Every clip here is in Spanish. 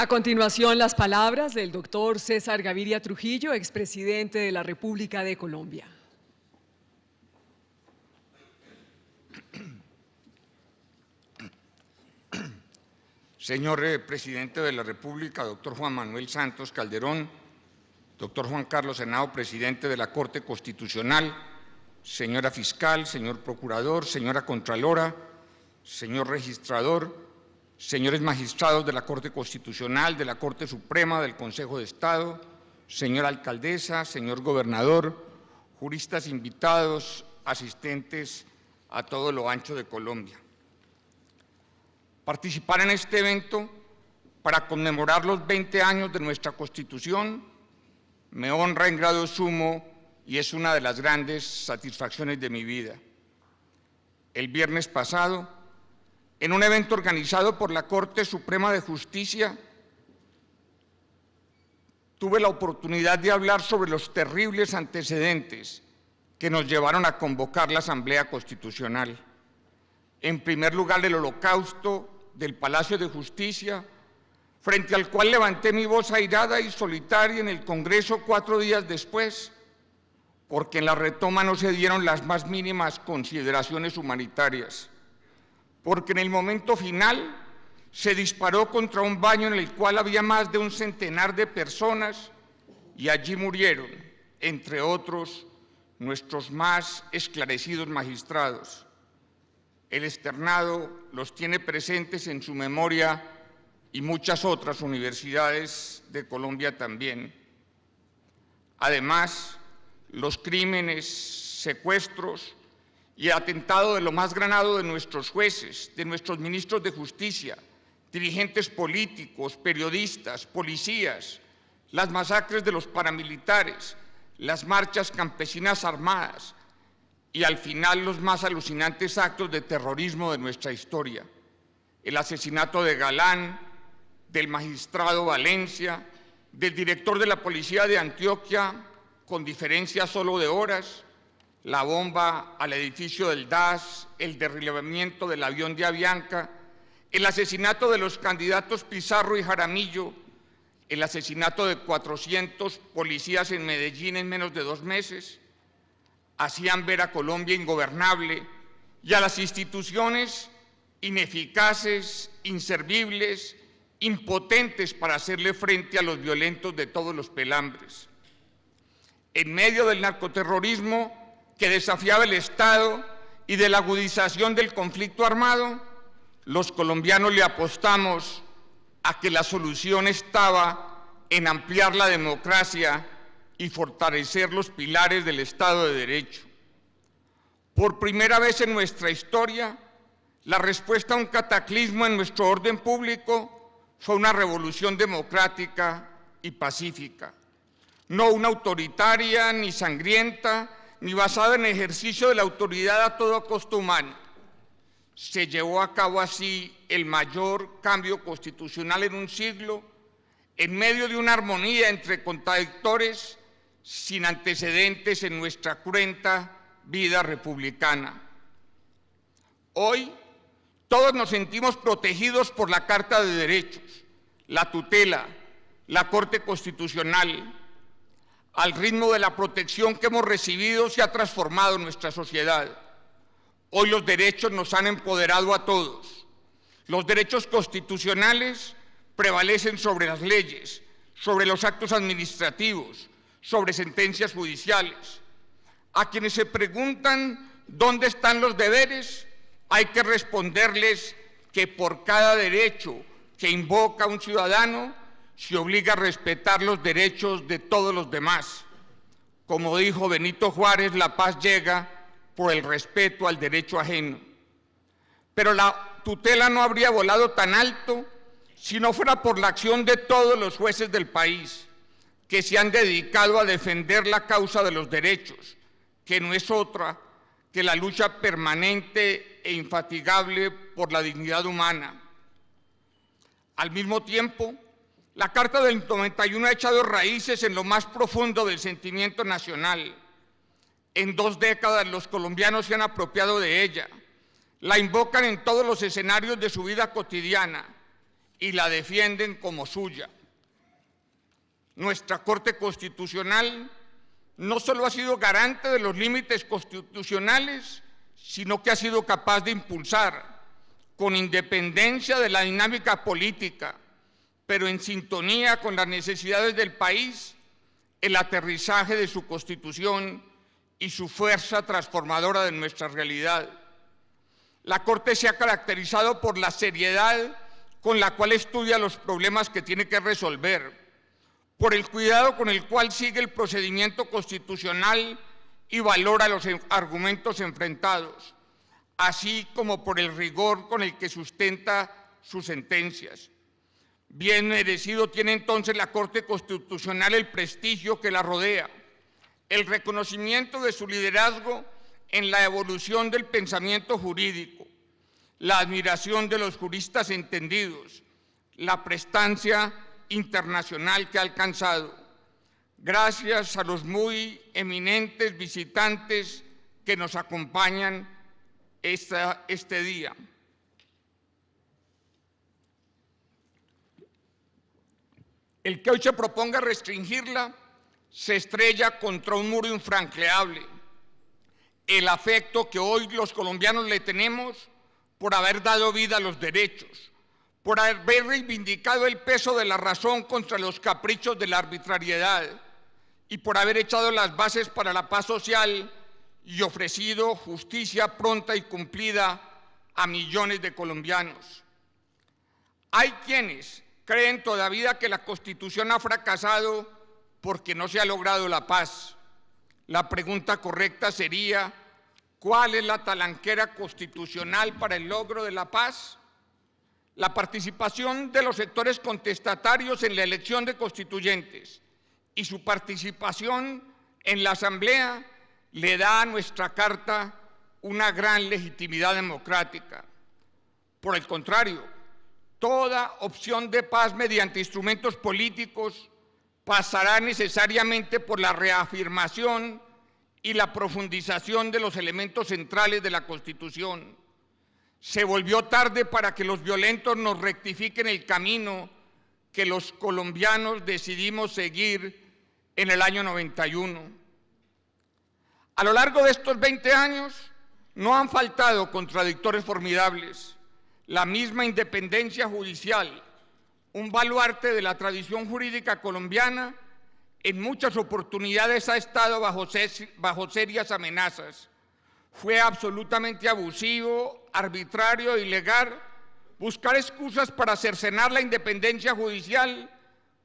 A continuación, las palabras del doctor César Gaviria Trujillo, expresidente de la República de Colombia. Señor eh, presidente de la República, doctor Juan Manuel Santos Calderón, doctor Juan Carlos senado presidente de la Corte Constitucional, señora fiscal, señor procurador, señora contralora, señor registrador, señores magistrados de la Corte Constitucional, de la Corte Suprema, del Consejo de Estado, señora alcaldesa, señor gobernador, juristas invitados, asistentes a todo lo ancho de Colombia. Participar en este evento para conmemorar los 20 años de nuestra Constitución me honra en grado sumo y es una de las grandes satisfacciones de mi vida. El viernes pasado, en un evento organizado por la Corte Suprema de Justicia, tuve la oportunidad de hablar sobre los terribles antecedentes que nos llevaron a convocar la Asamblea Constitucional. En primer lugar, el holocausto del Palacio de Justicia, frente al cual levanté mi voz airada y solitaria en el Congreso cuatro días después, porque en la retoma no se dieron las más mínimas consideraciones humanitarias porque en el momento final se disparó contra un baño en el cual había más de un centenar de personas y allí murieron, entre otros, nuestros más esclarecidos magistrados. El externado los tiene presentes en su memoria y muchas otras universidades de Colombia también. Además, los crímenes, secuestros, y el atentado de lo más granado de nuestros jueces, de nuestros ministros de justicia, dirigentes políticos, periodistas, policías, las masacres de los paramilitares, las marchas campesinas armadas y al final los más alucinantes actos de terrorismo de nuestra historia, el asesinato de Galán, del magistrado Valencia, del director de la policía de Antioquia, con diferencia solo de horas, la bomba al edificio del DAS, el derribamiento del avión de Avianca, el asesinato de los candidatos Pizarro y Jaramillo, el asesinato de 400 policías en Medellín en menos de dos meses, hacían ver a Colombia ingobernable y a las instituciones ineficaces, inservibles, impotentes para hacerle frente a los violentos de todos los pelambres. En medio del narcoterrorismo, que desafiaba el Estado y de la agudización del conflicto armado, los colombianos le apostamos a que la solución estaba en ampliar la democracia y fortalecer los pilares del Estado de Derecho. Por primera vez en nuestra historia, la respuesta a un cataclismo en nuestro orden público fue una revolución democrática y pacífica, no una autoritaria ni sangrienta, ni basado en el ejercicio de la autoridad a todo costo humano. Se llevó a cabo así el mayor cambio constitucional en un siglo, en medio de una armonía entre contradictores sin antecedentes en nuestra cruenta vida republicana. Hoy todos nos sentimos protegidos por la Carta de Derechos, la tutela, la Corte Constitucional, al ritmo de la protección que hemos recibido, se ha transformado nuestra sociedad. Hoy los derechos nos han empoderado a todos. Los derechos constitucionales prevalecen sobre las leyes, sobre los actos administrativos, sobre sentencias judiciales. A quienes se preguntan dónde están los deberes, hay que responderles que por cada derecho que invoca un ciudadano se obliga a respetar los derechos de todos los demás. Como dijo Benito Juárez, la paz llega por el respeto al derecho ajeno. Pero la tutela no habría volado tan alto si no fuera por la acción de todos los jueces del país que se han dedicado a defender la causa de los derechos, que no es otra que la lucha permanente e infatigable por la dignidad humana. Al mismo tiempo, la Carta del 91 ha echado raíces en lo más profundo del sentimiento nacional. En dos décadas los colombianos se han apropiado de ella, la invocan en todos los escenarios de su vida cotidiana y la defienden como suya. Nuestra Corte Constitucional no solo ha sido garante de los límites constitucionales, sino que ha sido capaz de impulsar, con independencia de la dinámica política, pero en sintonía con las necesidades del país, el aterrizaje de su constitución y su fuerza transformadora de nuestra realidad. La Corte se ha caracterizado por la seriedad con la cual estudia los problemas que tiene que resolver, por el cuidado con el cual sigue el procedimiento constitucional y valora los argumentos enfrentados, así como por el rigor con el que sustenta sus sentencias. Bien merecido tiene entonces la Corte Constitucional el prestigio que la rodea, el reconocimiento de su liderazgo en la evolución del pensamiento jurídico, la admiración de los juristas entendidos, la prestancia internacional que ha alcanzado. Gracias a los muy eminentes visitantes que nos acompañan este día. el que hoy se proponga restringirla se estrella contra un muro infranqueable. El afecto que hoy los colombianos le tenemos por haber dado vida a los derechos, por haber reivindicado el peso de la razón contra los caprichos de la arbitrariedad y por haber echado las bases para la paz social y ofrecido justicia pronta y cumplida a millones de colombianos. Hay quienes creen todavía que la Constitución ha fracasado porque no se ha logrado la paz. La pregunta correcta sería, ¿cuál es la talanquera constitucional para el logro de la paz? La participación de los sectores contestatarios en la elección de constituyentes y su participación en la Asamblea le da a nuestra Carta una gran legitimidad democrática. Por el contrario, Toda opción de paz mediante instrumentos políticos pasará necesariamente por la reafirmación y la profundización de los elementos centrales de la Constitución. Se volvió tarde para que los violentos nos rectifiquen el camino que los colombianos decidimos seguir en el año 91. A lo largo de estos 20 años no han faltado contradictores formidables la misma independencia judicial, un baluarte de la tradición jurídica colombiana, en muchas oportunidades ha estado bajo, serias amenazas. Fue absolutamente abusivo, arbitrario, ilegal, buscar excusas para cercenar la independencia judicial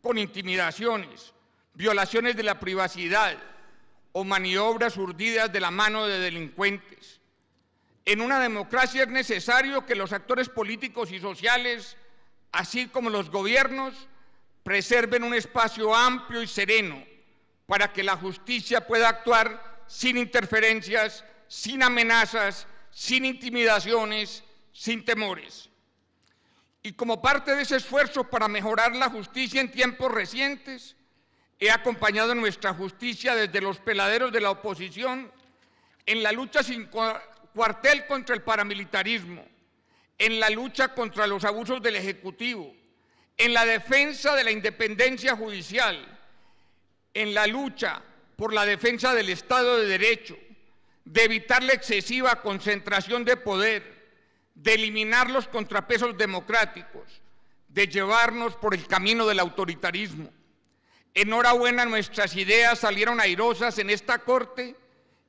con intimidaciones, violaciones de la privacidad o maniobras urdidas de la mano de delincuentes. En una democracia es necesario que los actores políticos y sociales, así como los gobiernos, preserven un espacio amplio y sereno para que la justicia pueda actuar sin interferencias, sin amenazas, sin intimidaciones, sin temores. Y como parte de ese esfuerzo para mejorar la justicia en tiempos recientes, he acompañado nuestra justicia desde los peladeros de la oposición en la lucha sin cuartel contra el paramilitarismo, en la lucha contra los abusos del Ejecutivo, en la defensa de la independencia judicial, en la lucha por la defensa del Estado de Derecho, de evitar la excesiva concentración de poder, de eliminar los contrapesos democráticos, de llevarnos por el camino del autoritarismo. Enhorabuena, nuestras ideas salieron airosas en esta Corte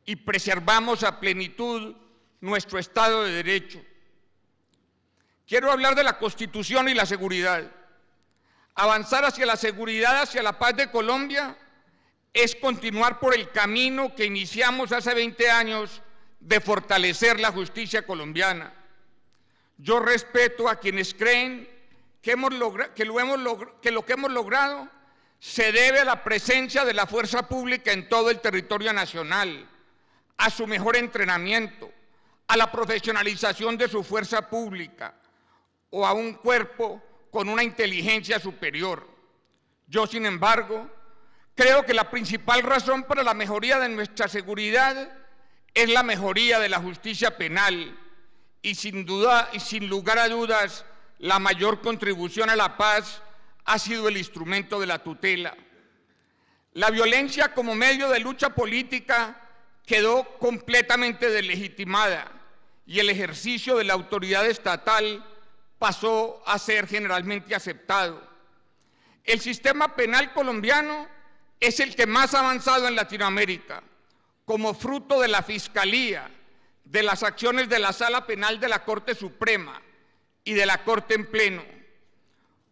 y preservamos a plenitud nuestro Estado de Derecho. Quiero hablar de la Constitución y la seguridad. Avanzar hacia la seguridad, hacia la paz de Colombia, es continuar por el camino que iniciamos hace 20 años de fortalecer la justicia colombiana. Yo respeto a quienes creen que, lo que lo que hemos logrado se debe a la presencia de la fuerza pública en todo el territorio nacional, a su mejor entrenamiento, a la profesionalización de su fuerza pública o a un cuerpo con una inteligencia superior. Yo, sin embargo, creo que la principal razón para la mejoría de nuestra seguridad es la mejoría de la justicia penal y sin duda y sin lugar a dudas la mayor contribución a la paz ha sido el instrumento de la tutela. La violencia como medio de lucha política quedó completamente delegitimada y el ejercicio de la autoridad estatal pasó a ser generalmente aceptado. El sistema penal colombiano es el que más ha avanzado en Latinoamérica, como fruto de la Fiscalía, de las acciones de la Sala Penal de la Corte Suprema y de la Corte en Pleno.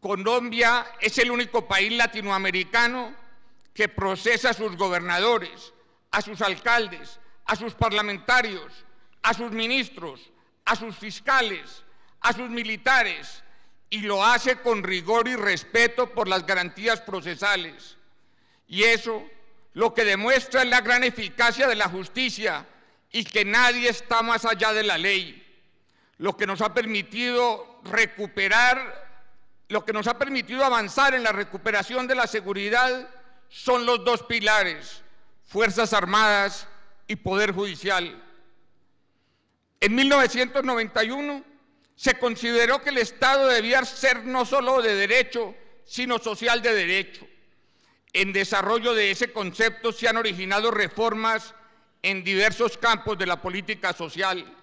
Colombia es el único país latinoamericano que procesa a sus gobernadores a sus alcaldes, a sus parlamentarios, a sus ministros, a sus fiscales, a sus militares, y lo hace con rigor y respeto por las garantías procesales. Y eso lo que demuestra es la gran eficacia de la justicia y que nadie está más allá de la ley, lo que nos ha permitido recuperar, lo que nos ha permitido avanzar en la recuperación de la seguridad son los dos pilares, Fuerzas Armadas y Poder Judicial. En 1991 se consideró que el Estado debía ser no sólo de derecho, sino social de derecho. En desarrollo de ese concepto se han originado reformas en diversos campos de la política social.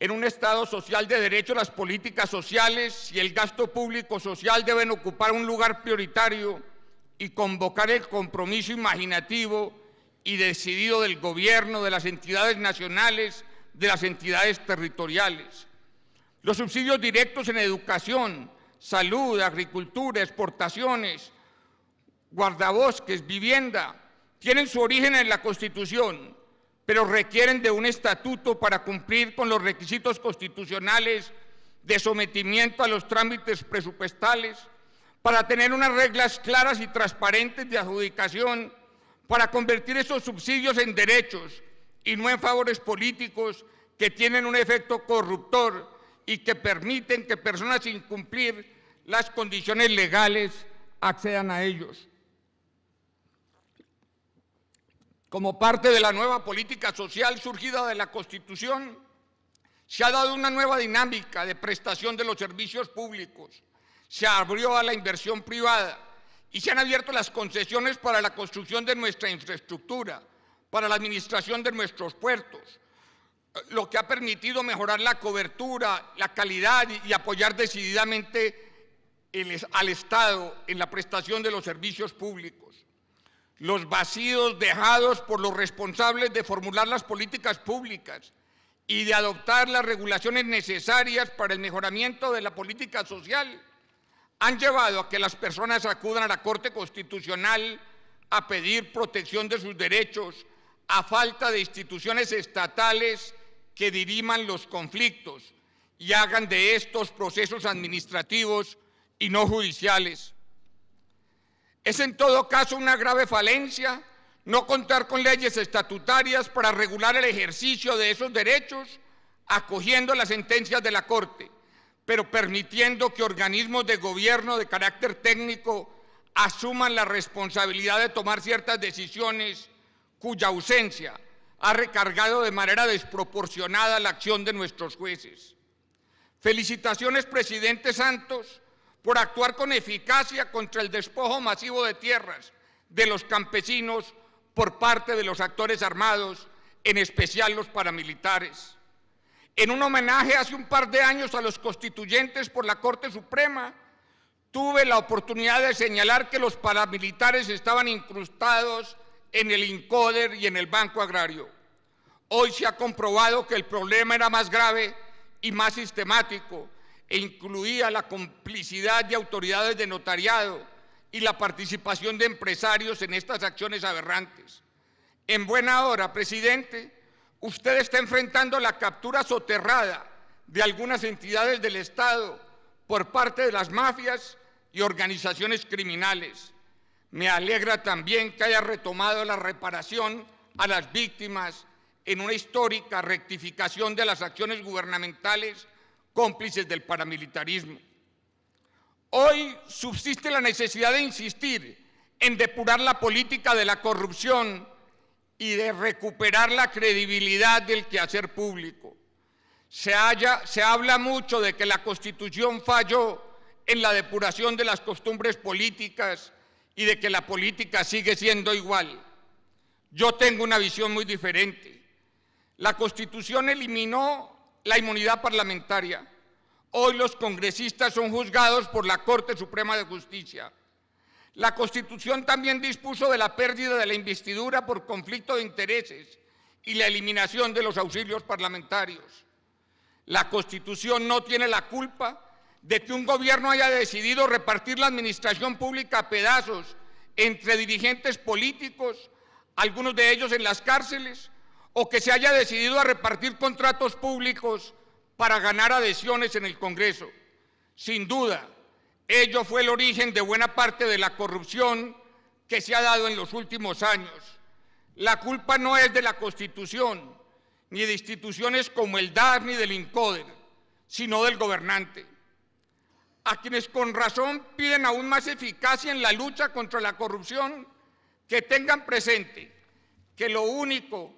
En un Estado social de derecho, las políticas sociales y el gasto público social deben ocupar un lugar prioritario y convocar el compromiso imaginativo y decidido del gobierno, de las entidades nacionales, de las entidades territoriales. Los subsidios directos en educación, salud, agricultura, exportaciones, guardabosques, vivienda, tienen su origen en la Constitución, pero requieren de un estatuto para cumplir con los requisitos constitucionales de sometimiento a los trámites presupuestales, para tener unas reglas claras y transparentes de adjudicación, para convertir esos subsidios en derechos y no en favores políticos que tienen un efecto corruptor y que permiten que personas sin cumplir las condiciones legales accedan a ellos. Como parte de la nueva política social surgida de la Constitución, se ha dado una nueva dinámica de prestación de los servicios públicos se abrió a la inversión privada y se han abierto las concesiones para la construcción de nuestra infraestructura, para la administración de nuestros puertos, lo que ha permitido mejorar la cobertura, la calidad y apoyar decididamente al Estado en la prestación de los servicios públicos. Los vacíos dejados por los responsables de formular las políticas públicas y de adoptar las regulaciones necesarias para el mejoramiento de la política social han llevado a que las personas acudan a la Corte Constitucional a pedir protección de sus derechos a falta de instituciones estatales que diriman los conflictos y hagan de estos procesos administrativos y no judiciales. Es en todo caso una grave falencia no contar con leyes estatutarias para regular el ejercicio de esos derechos acogiendo las sentencias de la Corte pero permitiendo que organismos de gobierno de carácter técnico asuman la responsabilidad de tomar ciertas decisiones cuya ausencia ha recargado de manera desproporcionada la acción de nuestros jueces. Felicitaciones, presidente Santos, por actuar con eficacia contra el despojo masivo de tierras de los campesinos por parte de los actores armados, en especial los paramilitares en un homenaje hace un par de años a los constituyentes por la Corte Suprema, tuve la oportunidad de señalar que los paramilitares estaban incrustados en el INCODER y en el Banco Agrario. Hoy se ha comprobado que el problema era más grave y más sistemático e incluía la complicidad de autoridades de notariado y la participación de empresarios en estas acciones aberrantes. En buena hora, presidente, Usted está enfrentando la captura soterrada de algunas entidades del Estado por parte de las mafias y organizaciones criminales. Me alegra también que haya retomado la reparación a las víctimas en una histórica rectificación de las acciones gubernamentales cómplices del paramilitarismo. Hoy subsiste la necesidad de insistir en depurar la política de la corrupción y de recuperar la credibilidad del quehacer público. Se, se habla mucho de que la Constitución falló en la depuración de las costumbres políticas y de que la política sigue siendo igual. Yo tengo una visión muy diferente. La Constitución eliminó la inmunidad parlamentaria. Hoy los congresistas son juzgados por la Corte Suprema de Justicia. La Constitución también dispuso de la pérdida de la investidura por conflicto de intereses y la eliminación de los auxilios parlamentarios. La Constitución no tiene la culpa de que un gobierno haya decidido repartir la administración pública a pedazos entre dirigentes políticos, algunos de ellos en las cárceles, o que se haya decidido a repartir contratos públicos para ganar adhesiones en el Congreso. Sin duda, Ello fue el origen de buena parte de la corrupción que se ha dado en los últimos años. La culpa no es de la Constitución, ni de instituciones como el DAS ni del INCODER, sino del gobernante. A quienes con razón piden aún más eficacia en la lucha contra la corrupción, que tengan presente que lo único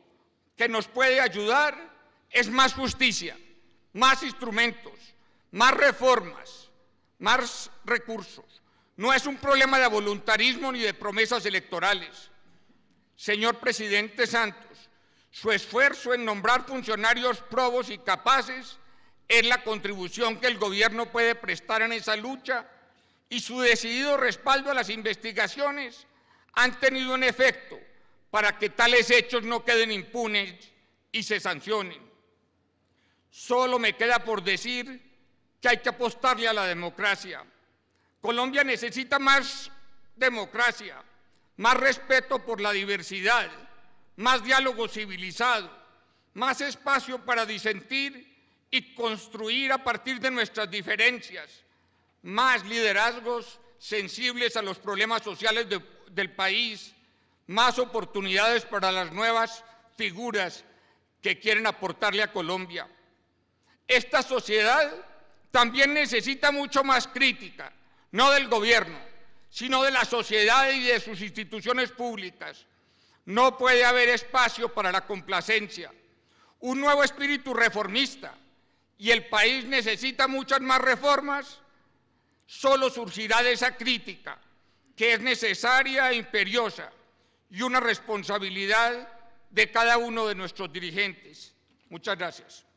que nos puede ayudar es más justicia, más instrumentos, más reformas más recursos. No es un problema de voluntarismo ni de promesas electorales. Señor presidente Santos, su esfuerzo en nombrar funcionarios probos y capaces es la contribución que el gobierno puede prestar en esa lucha y su decidido respaldo a las investigaciones han tenido un efecto para que tales hechos no queden impunes y se sancionen. Solo me queda por decir que hay que apostarle a la democracia. Colombia necesita más democracia, más respeto por la diversidad, más diálogo civilizado, más espacio para disentir y construir a partir de nuestras diferencias, más liderazgos sensibles a los problemas sociales del país, más oportunidades para las nuevas figuras que quieren aportarle a Colombia. Esta sociedad también necesita mucho más crítica, no del gobierno, sino de la sociedad y de sus instituciones públicas. No puede haber espacio para la complacencia. Un nuevo espíritu reformista y el país necesita muchas más reformas, solo surgirá de esa crítica, que es necesaria e imperiosa, y una responsabilidad de cada uno de nuestros dirigentes. Muchas gracias.